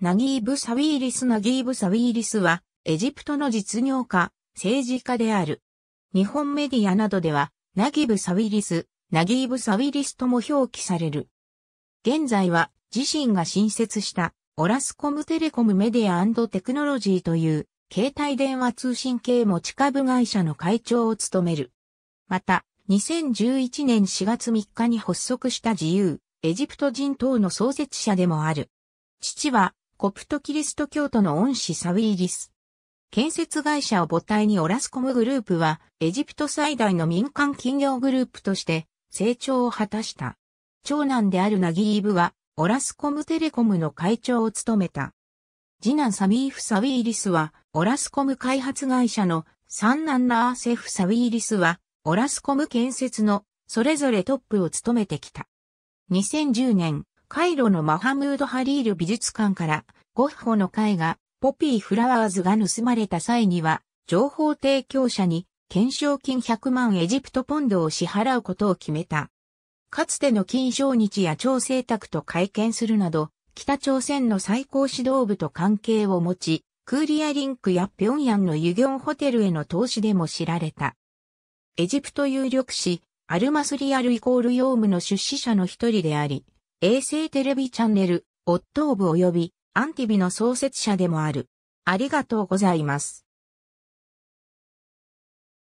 ナギーブ・サウィーリス・ナギーブ・サウィーリスは、エジプトの実業家、政治家である。日本メディアなどでは、ナギブ・サウィリス、ナギーブ・サウィリスとも表記される。現在は、自身が新設した、オラスコムテレコムメディアテクノロジーという、携帯電話通信系持ち株会社の会長を務める。また、2011年4月3日に発足した自由、エジプト人党の創設者でもある。父は、コプトキリスト教徒の恩師サウィーリス。建設会社を母体にオラスコムグループは、エジプト最大の民間企業グループとして、成長を果たした。長男であるナギーブは、オラスコムテレコムの会長を務めた。次男サミーフ・サウィーリスは、オラスコム開発会社の三男ナーセフ・サウィーリスは、オラスコム建設の、それぞれトップを務めてきた。2010年、カイロのマハムード・ハリール美術館からゴッホの絵画ポピー・フラワーズが盗まれた際には情報提供者に懸賞金100万エジプトポンドを支払うことを決めた。かつての金賞日や朝政宅と会見するなど、北朝鮮の最高指導部と関係を持ち、クーリアリンクや平壌のユギョンホテルへの投資でも知られた。エジプト有力紙、アルマスリアルイコールヨームの出資者の一人であり、衛星テレビチャンネル、オットーブ及びアンティビの創設者でもある。ありがとうございます。